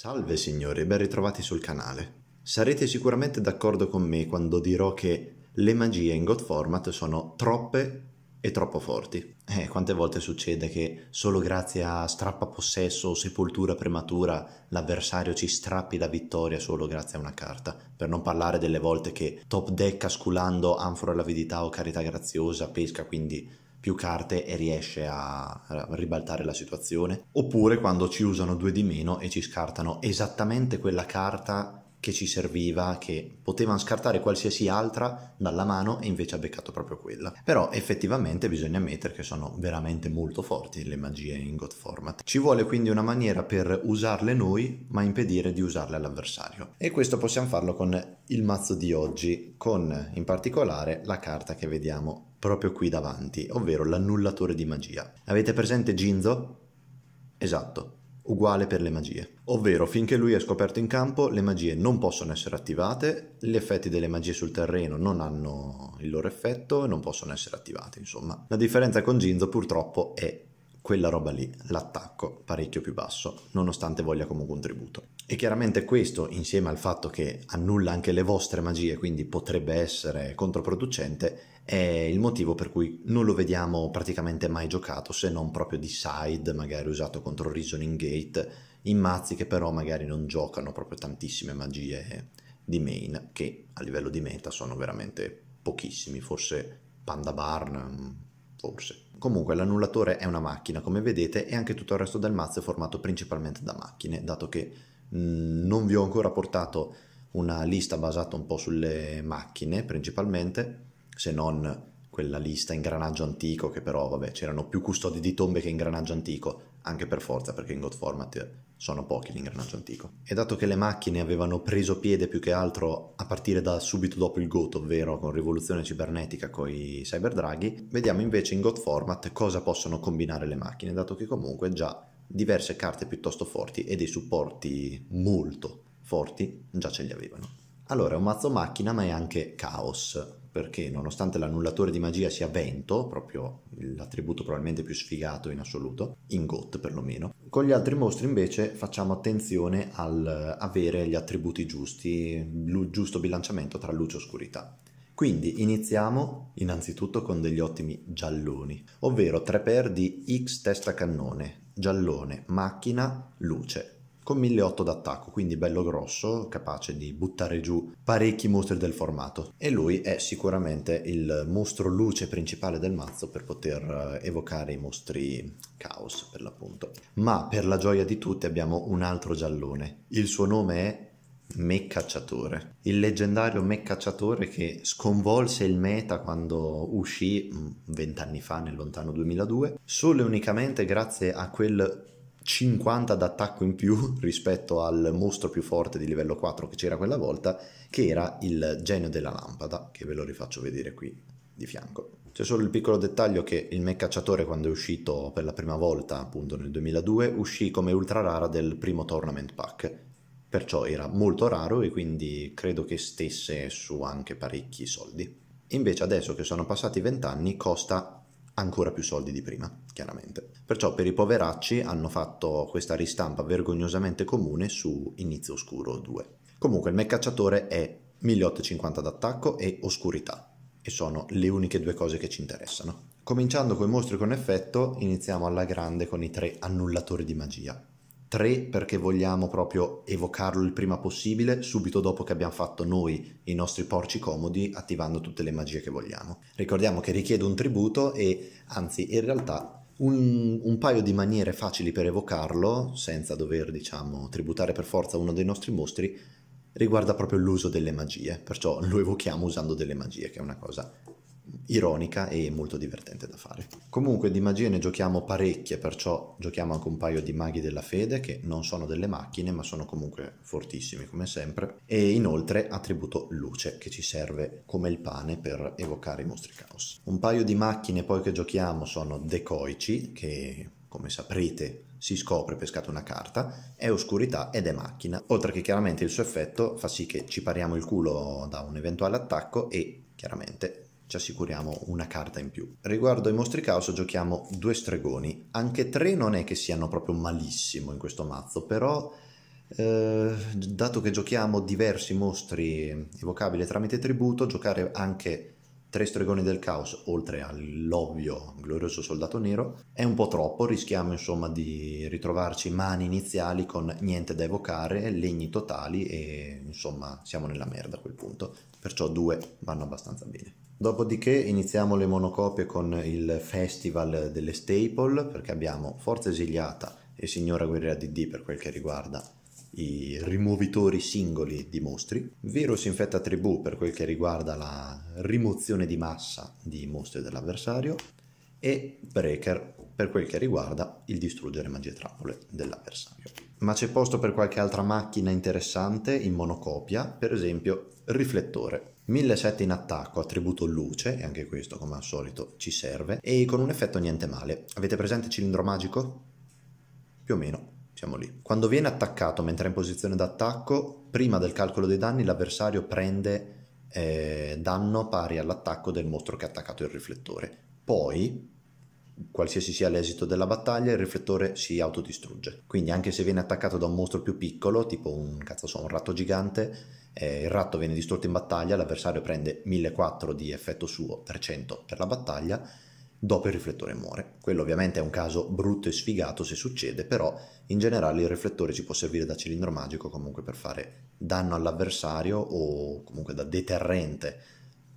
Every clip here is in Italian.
Salve signori, ben ritrovati sul canale. Sarete sicuramente d'accordo con me quando dirò che le magie in God Format sono troppe e troppo forti. Eh, quante volte succede che solo grazie a strappa possesso o sepoltura prematura l'avversario ci strappi la vittoria solo grazie a una carta, per non parlare delle volte che top deck asculando anfora l'avidità o carità graziosa pesca quindi più carte e riesce a ribaltare la situazione, oppure quando ci usano due di meno e ci scartano esattamente quella carta che ci serviva, che potevano scartare qualsiasi altra dalla mano e invece ha beccato proprio quella. Però effettivamente bisogna ammettere che sono veramente molto forti le magie in God Format. Ci vuole quindi una maniera per usarle noi ma impedire di usarle all'avversario. E questo possiamo farlo con il mazzo di oggi, con in particolare la carta che vediamo proprio qui davanti, ovvero l'annullatore di magia. Avete presente Ginzo? Esatto, uguale per le magie. Ovvero, finché lui è scoperto in campo, le magie non possono essere attivate, gli effetti delle magie sul terreno non hanno il loro effetto e non possono essere attivati, insomma. La differenza con Ginzo purtroppo è quella roba lì, l'attacco parecchio più basso, nonostante voglia comunque un tributo. E chiaramente questo, insieme al fatto che annulla anche le vostre magie, quindi potrebbe essere controproducente, è il motivo per cui non lo vediamo praticamente mai giocato se non proprio di side, magari usato contro Reasoning Gate, in mazzi che però magari non giocano proprio tantissime magie di main, che a livello di meta sono veramente pochissimi, forse Panda Barn, forse. Comunque l'annullatore è una macchina, come vedete, e anche tutto il resto del mazzo è formato principalmente da macchine, dato che mh, mm, non vi ho ancora portato una lista basata un po' sulle macchine principalmente, se non quella lista ingranaggio antico che però vabbè c'erano più custodi di tombe che ingranaggio antico anche per forza perché in God Format sono pochi l'ingranaggio antico e dato che le macchine avevano preso piede più che altro a partire da subito dopo il GOAT, ovvero con rivoluzione cibernetica con i cyber draghi vediamo invece in God Format cosa possono combinare le macchine dato che comunque già diverse carte piuttosto forti e dei supporti molto forti già ce li avevano allora è un mazzo macchina ma è anche caos perché nonostante l'annullatore di magia sia Vento, proprio l'attributo probabilmente più sfigato in assoluto, in GOT perlomeno, con gli altri mostri invece facciamo attenzione al avere gli attributi giusti, il giusto bilanciamento tra luce e oscurità. Quindi iniziamo innanzitutto con degli ottimi gialloni, ovvero 3 per di X testa cannone, giallone, macchina, luce, con 1.800 d'attacco, quindi bello grosso, capace di buttare giù parecchi mostri del formato. E lui è sicuramente il mostro luce principale del mazzo per poter eh, evocare i mostri caos, per l'appunto. Ma per la gioia di tutti abbiamo un altro giallone. Il suo nome è Meccacciatore. il leggendario Meccacciatore che sconvolse il meta quando uscì mm, vent'anni fa, nel lontano 2002, solo e unicamente grazie a quel 50 d'attacco in più rispetto al mostro più forte di livello 4 che c'era quella volta, che era il genio della lampada, che ve lo rifaccio vedere qui di fianco. C'è solo il piccolo dettaglio che il meccacciatore quando è uscito per la prima volta, appunto nel 2002, uscì come ultra rara del primo tournament pack, perciò era molto raro e quindi credo che stesse su anche parecchi soldi. Invece adesso che sono passati 20 anni costa ancora più soldi di prima, chiaramente. Perciò per i poveracci hanno fatto questa ristampa vergognosamente comune su Inizio Oscuro 2. Comunque il me è 1850 d'attacco e oscurità, e sono le uniche due cose che ci interessano. Cominciando con i mostri con effetto, iniziamo alla grande con i tre annullatori di magia tre perché vogliamo proprio evocarlo il prima possibile, subito dopo che abbiamo fatto noi i nostri porci comodi, attivando tutte le magie che vogliamo. Ricordiamo che richiede un tributo e, anzi, in realtà un, un, paio di maniere facili per evocarlo, senza dover, diciamo, tributare per forza uno dei nostri mostri, riguarda proprio l'uso delle magie, perciò lo evochiamo usando delle magie, che è una cosa ironica e molto divertente da fare. Comunque di magie ne giochiamo parecchie, perciò giochiamo anche un paio di maghi della fede che non sono delle macchine ma sono comunque fortissimi come sempre e inoltre attributo luce che ci serve come il pane per evocare i mostri caos. Un paio di macchine poi che giochiamo sono decoici che come saprete si scopre pescata una carta, è oscurità ed è macchina, oltre che chiaramente il suo effetto fa sì che ci pariamo il culo da un eventuale attacco e chiaramente ci assicuriamo una carta in più. Riguardo ai mostri caos giochiamo due stregoni, anche tre non è che siano proprio malissimo in questo mazzo, però eh, dato che giochiamo diversi mostri evocabili tramite tributo, giocare anche tre stregoni del caos, oltre all'ovvio glorioso soldato nero, è un po' troppo, rischiamo insomma di ritrovarci mani iniziali con niente da evocare, legni totali e insomma siamo nella merda a quel punto, perciò due vanno abbastanza bene. Dopodiché iniziamo le monocopie con il Festival delle Staple perché abbiamo Forza Esiliata e Signora Guerriera DD per quel che riguarda i rimuovitori singoli di mostri, Virus Infetta Tribù per quel che riguarda la rimozione di massa di mostri dell'avversario e Breaker per quel che riguarda il distruggere magie trappole dell'avversario. Ma c'è posto per qualche altra macchina interessante in monocopia, per esempio Riflettore 1700 in attacco, attributo luce, e anche questo come al solito ci serve, e con un effetto niente male. Avete presente cilindro magico? Più o meno, siamo lì. Quando viene attaccato mentre è in posizione d'attacco, prima del calcolo dei danni l'avversario prende eh, danno pari all'attacco del mostro che ha attaccato il riflettore. Poi, qualsiasi sia l'esito della battaglia, il riflettore si autodistrugge. Quindi anche se viene attaccato da un mostro più piccolo, tipo un, so, un ratto gigante, eh, il ratto viene distrutto in battaglia, l'avversario prende 1400 di effetto suo, 300 per la battaglia, dopo il riflettore muore. Quello ovviamente è un caso brutto e sfigato se succede, però in generale il riflettore ci può servire da cilindro magico comunque per fare danno all'avversario o comunque da deterrente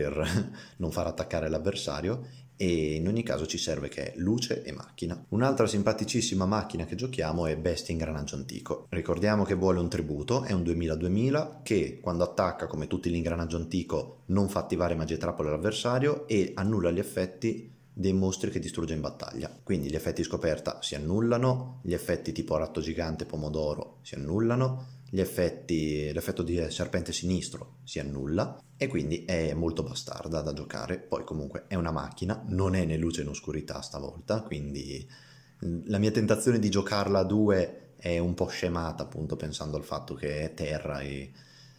per non far attaccare l'avversario e in ogni caso ci serve che è luce e macchina. Un'altra simpaticissima macchina che giochiamo è Best Ingranaggio Antico. Ricordiamo che vuole un tributo, è un 2000-2000 che quando attacca come tutti l'ingranaggio antico non fa attivare magie trappole all'avversario e annulla gli effetti dei mostri che distrugge in battaglia. Quindi gli effetti scoperta si annullano, gli effetti tipo ratto gigante pomodoro si annullano, gli effetti, l'effetto di serpente sinistro si annulla e quindi è molto bastarda da giocare. Poi comunque è una macchina, non è né luce né oscurità stavolta, quindi mm, la mia tentazione di giocarla a due è un po' scemata appunto pensando al fatto che è terra e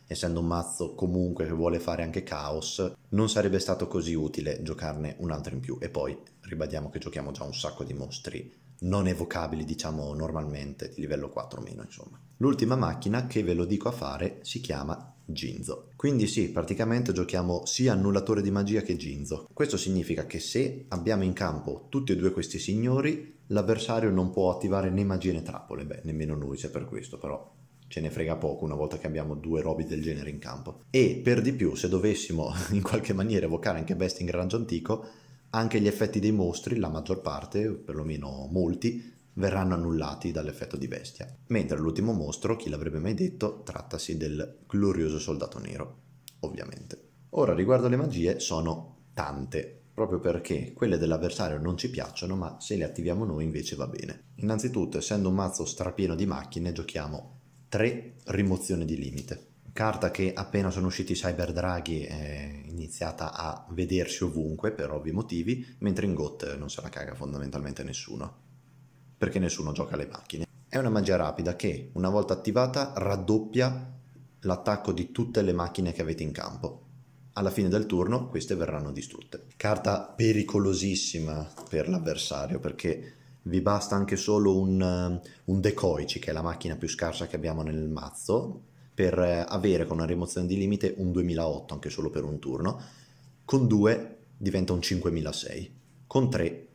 essendo un mazzo comunque che vuole fare anche caos, non sarebbe stato così utile giocarne un altro in più. E poi ribadiamo che giochiamo già un sacco di mostri non evocabili, diciamo, normalmente di livello 4 o meno, insomma. L'ultima macchina che ve lo dico a fare si chiama Ginzo. Quindi sì, praticamente giochiamo sia annullatore di magia che Ginzo. Questo significa che se abbiamo in campo tutti e due questi signori, l'avversario non può attivare né magie né trappole. Beh, nemmeno noi c'è per questo, però ce ne frega poco una volta che abbiamo due robi del genere in campo. E per di più, se dovessimo in qualche maniera evocare anche Best in Granaggio Antico, anche gli effetti dei mostri, la maggior parte, perlomeno molti, verranno annullati dall'effetto di bestia. Mentre l'ultimo mostro, chi l'avrebbe mai detto, trattasi del glorioso soldato nero, ovviamente. Ora, riguardo le magie, sono tante, proprio perché quelle dell'avversario non ci piacciono, ma se le attiviamo noi invece va bene. Innanzitutto, essendo un mazzo strapieno di macchine, giochiamo 3 rimozioni di limite carta che appena sono usciti i cyber draghi è iniziata a vedersi ovunque per ovvi motivi, mentre in GOT non se la caga fondamentalmente nessuno, perché nessuno gioca alle macchine. È una magia rapida che, una volta attivata, raddoppia l'attacco di tutte le macchine che avete in campo. Alla fine del turno queste verranno distrutte. Carta pericolosissima per l'avversario perché vi basta anche solo un, un decoici, che è la macchina più scarsa che abbiamo nel mazzo, per eh, avere con una rimozione di limite un 2008 anche solo per un turno, con 2 diventa un 5006, con 3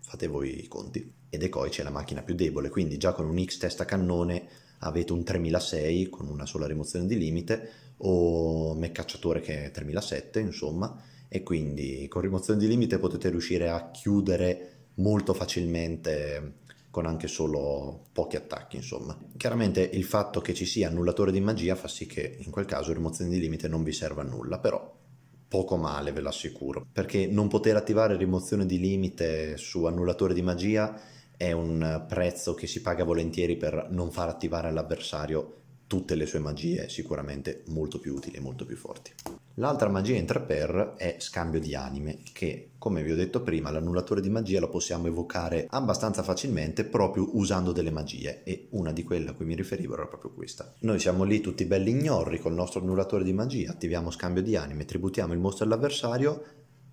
fate voi i conti. Ed Ecoici c'è la macchina più debole, quindi già con un X testa cannone avete un 3006 con una sola rimozione di limite, o Meccacciatore che è 3007 insomma, e quindi con rimozione di limite potete riuscire a chiudere molto facilmente con anche solo pochi attacchi, insomma. Chiaramente il fatto che ci sia annullatore di magia fa sì che in quel caso rimozione di limite non vi serva a nulla, però poco male ve l'assicuro, perché non poter attivare rimozione di limite su annullatore di magia è un prezzo che si paga volentieri per non far attivare all'avversario tutte le sue magie sicuramente molto più utili e molto più forti. L'altra magia in intraper è scambio di anime che, come vi ho detto prima, l'annullatore di magia lo possiamo evocare abbastanza facilmente proprio usando delle magie e una di quelle a cui mi riferivo era proprio questa. Noi siamo lì tutti belli ignorri col nostro annullatore di magia, attiviamo scambio di anime, tributiamo il mostro all'avversario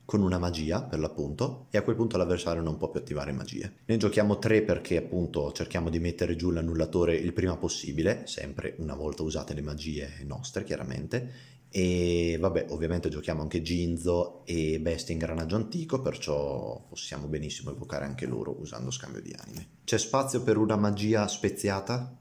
con una magia per l'appunto e a quel punto l'avversario non può più attivare magie. Ne giochiamo tre perché appunto cerchiamo di mettere giù l'annullatore il prima possibile, sempre una volta usate le magie nostre chiaramente e vabbè ovviamente giochiamo anche Ginzo e Bestia Ingranaggio Antico perciò possiamo benissimo evocare anche loro usando Scambio di Anime. C'è spazio per una magia speziata?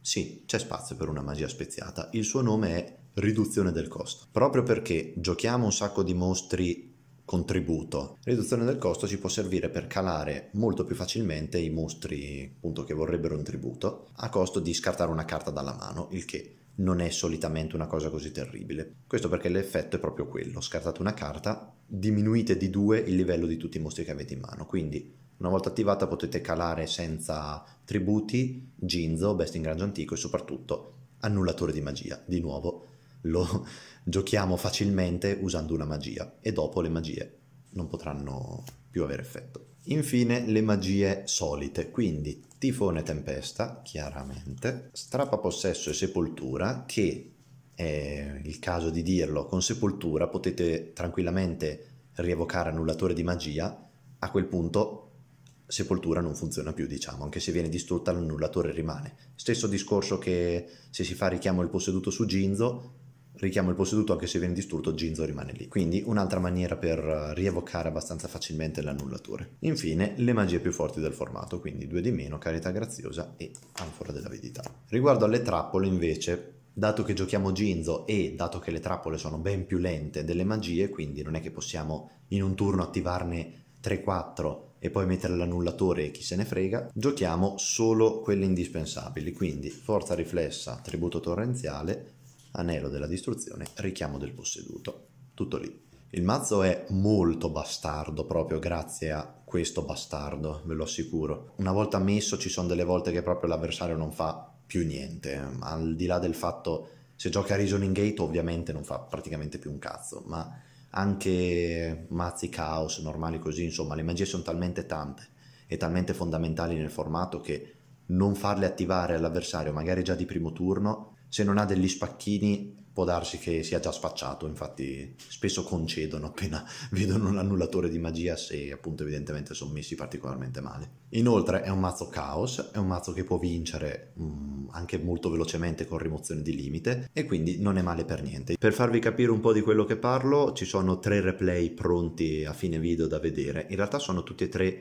Sì, c'è spazio per una magia speziata. Il suo nome è riduzione del costo. Proprio perché giochiamo un sacco di mostri contributo. La riduzione del costo ci può servire per calare molto più facilmente i mostri appunto, che vorrebbero un tributo a costo di scartare una carta dalla mano, il che non è solitamente una cosa così terribile. Questo perché l'effetto è proprio quello, scartate una carta, diminuite di due il livello di tutti i mostri che avete in mano, quindi una volta attivata potete calare senza tributi, Ginzo, Best in grange Antico e soprattutto annullatore di magia, di nuovo lo giochiamo facilmente usando una magia e dopo le magie non potranno più avere effetto. Infine le magie solite, quindi tifone tempesta, chiaramente, strappa possesso e sepoltura, che è il caso di dirlo, con sepoltura potete tranquillamente rievocare annullatore di magia, a quel punto sepoltura non funziona più, diciamo, anche se viene distrutta l'annullatore rimane. Stesso discorso che se si fa richiamo il posseduto su Ginzo, richiamo il posseduto anche se viene distrutto Ginzo rimane lì quindi un'altra maniera per eh, rievocare abbastanza facilmente l'annullatore infine le magie più forti del formato quindi due di meno carità graziosa e anfora dell'avidità riguardo alle trappole invece dato che giochiamo Ginzo e dato che le trappole sono ben più lente delle magie quindi non è che possiamo in un turno attivarne 3-4 e poi mettere l'annullatore e chi se ne frega, giochiamo solo quelle indispensabili, quindi forza riflessa, tributo torrenziale, anelo della distruzione, richiamo del posseduto. Tutto lì. Il mazzo è molto bastardo proprio grazie a questo bastardo, ve lo assicuro. Una volta messo ci sono delle volte che proprio l'avversario non fa più niente, al di là del fatto se gioca a Reasoning Gate ovviamente non fa praticamente più un cazzo, ma anche mazzi caos normali così, insomma, le magie sono talmente tante e talmente fondamentali nel formato che non farle attivare all'avversario magari già di primo turno se non ha degli spacchini può darsi che sia già sfacciato, infatti spesso concedono appena vedono un annullatore di magia se appunto evidentemente sono messi particolarmente male. Inoltre è un mazzo caos, è un mazzo che può vincere mh, mm, anche molto velocemente con rimozione di limite e quindi non è male per niente. Per farvi capire un po' di quello che parlo ci sono tre replay pronti a fine video da vedere, in realtà sono tutti e tre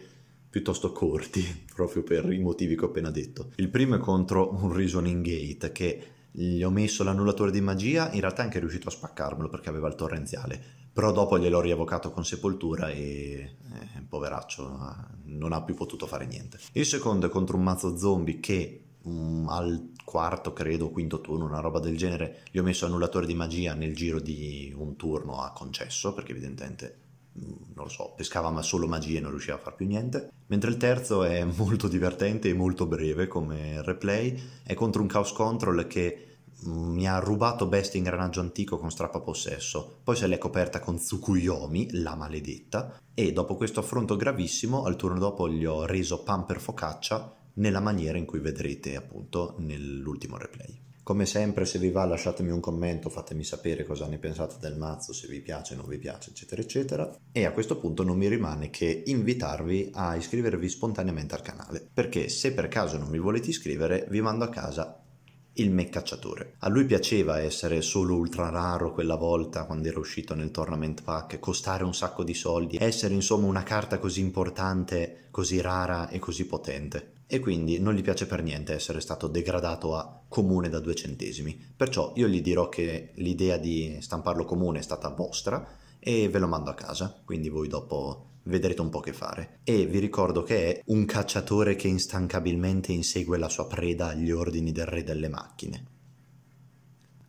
piuttosto corti proprio per i motivi che ho appena detto. Il primo è contro un Reasoning Gate che gli ho messo l'annullatore di magia, in realtà è anche riuscito a spaccarmelo perché aveva il torrenziale, però dopo gliel'ho rievocato con sepoltura e eh, poveraccio ah, non ha più potuto fare niente. Il secondo è contro un mazzo zombie che um, al quarto credo, quinto turno, una roba del genere, gli ho messo annullatore di magia nel giro di un turno a concesso perché evidentemente non lo so, pescava ma solo magie e non riusciva a far più niente. Mentre il terzo è molto divertente e molto breve come replay, è contro un Chaos Control che mi ha rubato bestie in granaggio antico con strappa possesso, poi se l'è coperta con Tsukuyomi, la maledetta, e dopo questo affronto gravissimo al turno dopo gli ho reso pamper focaccia nella maniera in cui vedrete appunto nell'ultimo replay. Come sempre, se vi va, lasciatemi un commento, fatemi sapere cosa ne pensate del mazzo, se vi piace, non vi piace, eccetera, eccetera. E a questo punto non mi rimane che invitarvi a iscrivervi spontaneamente al canale, perché se per caso non vi volete iscrivere, vi mando a casa il meccacciatore. A lui piaceva essere solo ultra raro quella volta quando era uscito nel tournament pack, costare un sacco di soldi, essere insomma una carta così importante, così rara e così potente e quindi non gli piace per niente essere stato degradato a comune da due centesimi. Perciò io gli dirò che l'idea di stamparlo comune è stata vostra e ve lo mando a casa, quindi voi dopo vedrete un po' che fare. E vi ricordo che è un cacciatore che instancabilmente insegue la sua preda agli ordini del re delle macchine.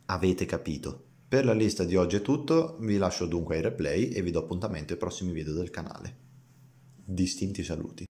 Avete capito. Per la lista di oggi è tutto, vi lascio dunque ai replay e vi do appuntamento ai prossimi video del canale. Distinti saluti.